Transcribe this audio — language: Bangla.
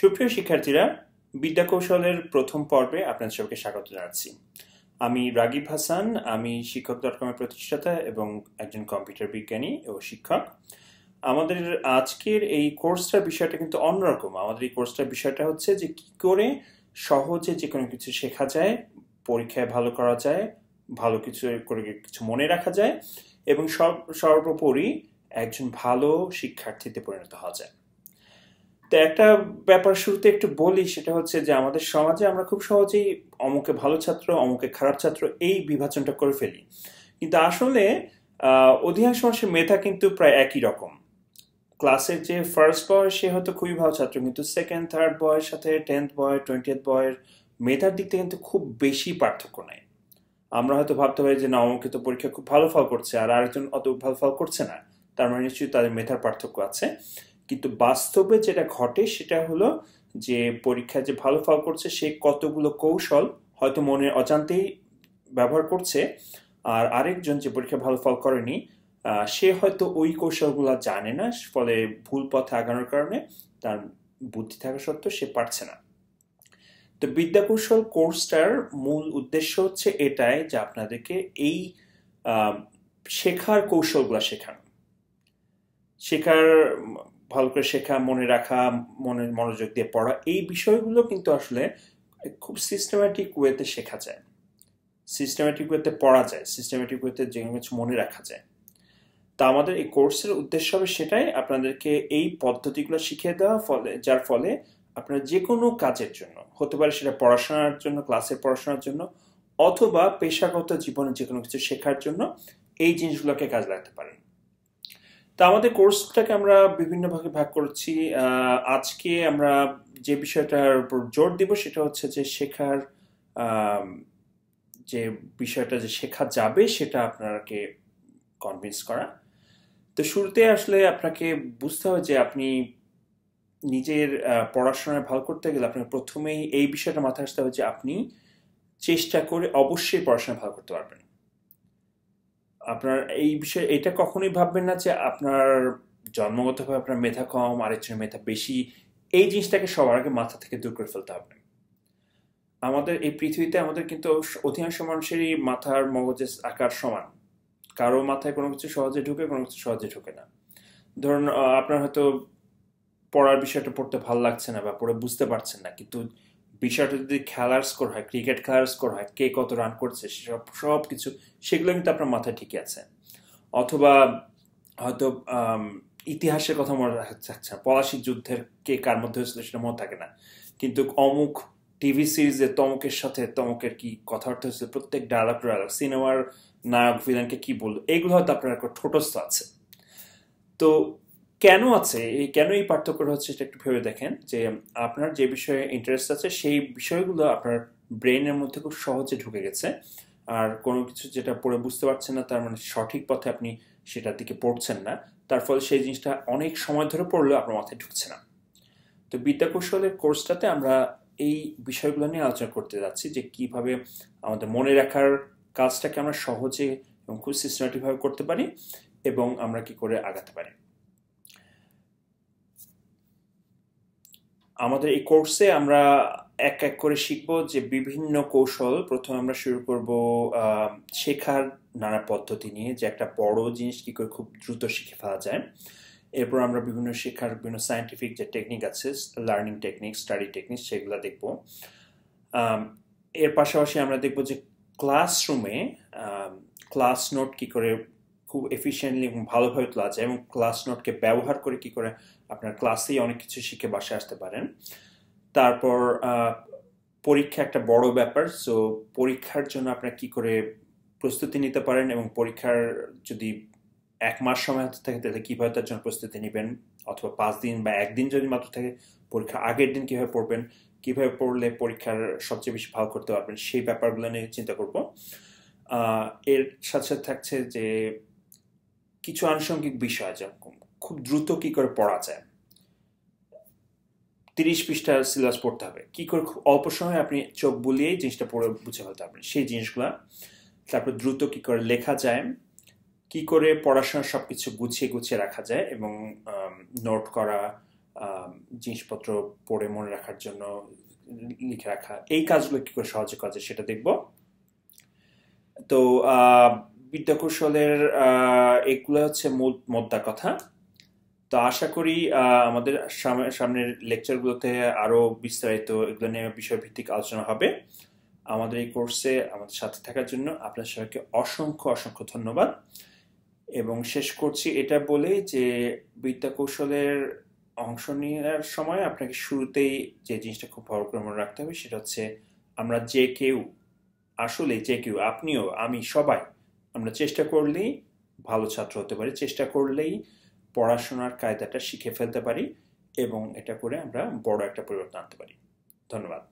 সুপ্রিয় শিক্ষার্থীরা বিদ্যা কৌশলের প্রথম পর্বে আপনাদের সবাইকে স্বাগত জানাচ্ছি আমি রাগিব হাসান আমি শিক্ষক ডট কমের প্রতিষ্ঠাতা এবং একজন কম্পিউটার বিজ্ঞানী ও শিক্ষক আমাদের আজকের এই কোর্সটার বিষয়টা কিন্তু অন্যরকম আমাদের এই কোর্সটার বিষয়টা হচ্ছে যে কি করে সহজে যে কোনো কিছু শেখা যায় পরীক্ষায় ভালো করা যায় ভালো কিছু করে কিছু মনে রাখা যায় এবং সব সর্বোপরি একজন ভালো শিক্ষার্থীতে পরিণত হওয়া যায় তো একটা ব্যাপার শুরুতে একটু বলি সেটা হচ্ছে যে আমাদের সমাজে আমরা খুব সহজেই অমুকে ভালো ছাত্র অমুকে খারাপ ছাত্র এই বিভাজনটা করে ফেলি কিন্তু আসলে অধিকাংশ মানুষের মেধা কিন্তু প্রায় একই রকম ক্লাসের যে ফার্স্ট বয় সে হয়তো খুবই ভালো ছাত্র কিন্তু সেকেন্ড থার্ড বয়ের সাথে টেন্থ বয় টোয়েন্টিয়েথ বয়ের মেধার দিক থেকে কিন্তু খুব বেশি পার্থক্য নেই আমরা হয়তো ভাবতে পারি যে না অমুকে তো পরীক্ষা খুব ভালো ফল করছে আর আরেকজন অত ভালো ফল করছে না তার মানে নিশ্চয়ই তাদের মেধার পার্থক্য আছে কিন্তু বাস্তবে যেটা ঘটে সেটা হলো যে পরীক্ষা যে ভালো ফল করছে সে কতগুলো কৌশল হয়তো মনের অজান্তেই ব্যবহার করছে আর আরেকজন যে পরীক্ষা ভালো ফল করেনি সে হয়তো ওই কৌশলগুলো জানে না ফলে ভুল পথে আগানোর কারণে তার বুদ্ধি থাকা সত্ত্বেও সে পারছে না তো বিদ্যাকৌশল কোর্সটার মূল উদ্দেশ্য হচ্ছে এটাই যে আপনাদেরকে এই শেখার কৌশলগুলো শেখানো শেখার ভালো করে শেখা মনে রাখা মনে মনোযোগ দিয়ে পড়া এই বিষয়গুলো কিন্তু আসলে খুব সিস্টেম্যাটিক ওয়েতে শেখা যায় সিস্টেম্যাটিক ওয়েতে পড়া যায় সিস্টেম্যাটিক ওয়েতে যে কিছু মনে রাখা যায় তা আমাদের এই কোর্সের উদ্দেশ্য হবে সেটাই আপনাদেরকে এই পদ্ধতিগুলো শিখিয়ে দেওয়া ফলে যার ফলে আপনার যে কোনো কাজের জন্য হতে পারে সেটা পড়াশোনার জন্য ক্লাসের পড়াশোনার জন্য অথবা পেশাগত জীবনে যে কোনো কিছু শেখার জন্য এই জিনিসগুলোকে কাজ লাগতে পারেন তো আমাদের কোর্সটাকে আমরা বিভিন্ন ভাগে ভাগ করছি আজকে আমরা যে বিষয়টার উপর জোর দিব সেটা হচ্ছে যে শেখার যে বিষয়টা যে শেখা যাবে সেটা আপনাকে কনভিন্স করা তো শুরুতে আসলে আপনাকে বুঝতে হবে যে আপনি নিজের পড়াশোনায় ভালো করতে গেলে আপনাকে প্রথমেই এই বিষয়টা মাথায় আসতে হবে যে আপনি চেষ্টা করে অবশ্যই পড়াশোনা ভালো করতে পারবেন আপনার এই বিষয়ে এটা কখনোই ভাববেন না যে আপনার জন্মগতভাবে আপনার মেধা কম আরেকজনের মেধা বেশি এই জিনিসটাকে সবার আগে মাথা থেকে দূর করে ফেলতে হবে আমাদের এই পৃথিবীতে আমাদের কিন্তু অধিকাংশ মানুষেরই মাথার মগজের আকার সমান কারো মাথায় কোনো কিছু সহজে ঢুকে কোনো কিছু সহজে ঢুকে না ধরুন আপনার হয়তো পড়ার বিষয়টা পড়তে ভাল লাগছে না বা পড়ে বুঝতে পারছেন না কিন্তু বিষয়টা যদি খেলার স্কোর হয় ক্রিকেট খেলার স্কোর হয় কে কত রান করছে সেসব সব কিছু সেগুলো কিন্তু আপনার মাথায় ঠিকই আছে অথবা হয়তো ইতিহাসের কথা মনে রাখা আচ্ছা পলাশি যুদ্ধের কে কার মধ্যে হয়েছিল সেটা মনে থাকে না কিন্তু অমুক টিভি সিরিজে তমকের সাথে তমকের কি কথাবার্তা হয়েছিল প্রত্যেক ডায়ালগ ডায়লগ সিনেমার নায়ক ভিলানকে কি বললো এগুলো হয়তো আপনার একটা ঠোটস্থ আছে তো কেন আছে এই কেন এই পার্থক্যটা হচ্ছে সেটা একটু ভেবে দেখেন যে আপনার যে বিষয়ে ইন্টারেস্ট আছে সেই বিষয়গুলো আপনার ব্রেনের মধ্যে খুব সহজে ঢুকে গেছে আর কোনো কিছু যেটা পড়ে বুঝতে পারছেন না তার মানে সঠিক পথে আপনি সেটার দিকে পড়ছেন না তার ফলে সেই জিনিসটা অনেক সময় ধরে পড়লেও আপনার মাথায় ঢুকছে না তো বিদ্যাকৌশলের কোর্সটাতে আমরা এই বিষয়গুলো নিয়ে আলোচনা করতে যাচ্ছি যে কিভাবে আমাদের মনে রাখার কাজটাকে আমরা সহজে এবং খুব সিস্টেমেটিকভাবে করতে পারি এবং আমরা কি করে আগাতে পারি আমাদের এই কোর্সে আমরা এক এক করে শিখব যে বিভিন্ন কৌশল প্রথমে আমরা শুরু করব শেখার নানা পদ্ধতি নিয়ে যে একটা বড় জিনিস কী করে খুব দ্রুত শিখে ফেলা যায় এরপর আমরা বিভিন্ন শেখার বিভিন্ন সায়েন্টিফিক যে টেকনিক আছে লার্নিং টেকনিক স্টাডি টেকনিক সেগুলো দেখব এর পাশাপাশি আমরা দেখব যে ক্লাসরুমে ক্লাস নোট কী করে খুব এফিসিয়েন্টলি এবং ভালোভাবে তোলা যায় এবং ক্লাস নোটকে ব্যবহার করে কি করে আপনার ক্লাসেই অনেক কিছু শিখে বাসায় আসতে পারেন তারপর পরীক্ষা একটা বড় ব্যাপার সো পরীক্ষার জন্য আপনার কি করে প্রস্তুতি নিতে পারেন এবং পরীক্ষার যদি এক মাস সময় হাতে থাকে তাহলে কীভাবে তার জন্য প্রস্তুতি নেবেন অথবা পাঁচ দিন বা একদিন যদি মাত্র থাকে পরীক্ষার আগের দিন কীভাবে পড়বেন কীভাবে পড়লে পরীক্ষার সবচেয়ে বেশি ভালো করতে পারবেন সেই ব্যাপারগুলো নিয়ে চিন্তা করব এর সাথে সাথে থাকছে যে কিছু আনুষঙ্গিক বিষয় যেরকম খুব দ্রুত কি করে পড়া যায় তিরিশ পৃষ্ঠার সিলেবাস পড়তে হবে কি করে খুব অল্প সময়ে আপনি চোখ বুলিয়ে জিনিসটা পড়ে বুঝে ফেলতে পারবেন সেই জিনিসগুলো তারপর দ্রুত কি করে লেখা যায় কি করে পড়াশোনা সব কিছু গুছিয়ে গুছিয়ে রাখা যায় এবং নোট করা জিনিসপত্র পড়ে মনে রাখার জন্য লিখে রাখা এই কাজগুলো কি করে সহজে করা যায় সেটা দেখব তো বিদ্যাকৌশলের এগুলো হচ্ছে মূল মোদ্দা কথা তো আশা করি আমাদের সামনের লেকচারগুলোতে আরও বিস্তারিত এগুলো নিয়ে বিষয়ভিত্তিক আলোচনা হবে আমাদের এই কোর্সে আমাদের সাথে থাকার জন্য আপনার সবাইকে অসংখ্য অসংখ্য ধন্যবাদ এবং শেষ করছি এটা বলে যে বিদ্যাকৌশলের কৌশলের অংশ নেওয়ার সময় আপনাকে শুরুতেই যে জিনিসটা খুব ভালো রাখতে হবে সেটা হচ্ছে আমরা যে কেউ আসলে যে কেউ আপনিও আমি সবাই আমরা চেষ্টা করলেই ভালো ছাত্র হতে পারি চেষ্টা করলেই পড়াশোনার কায়দাটা শিখে ফেলতে পারি এবং এটা করে আমরা বড় একটা পরিবর্তন আনতে পারি ধন্যবাদ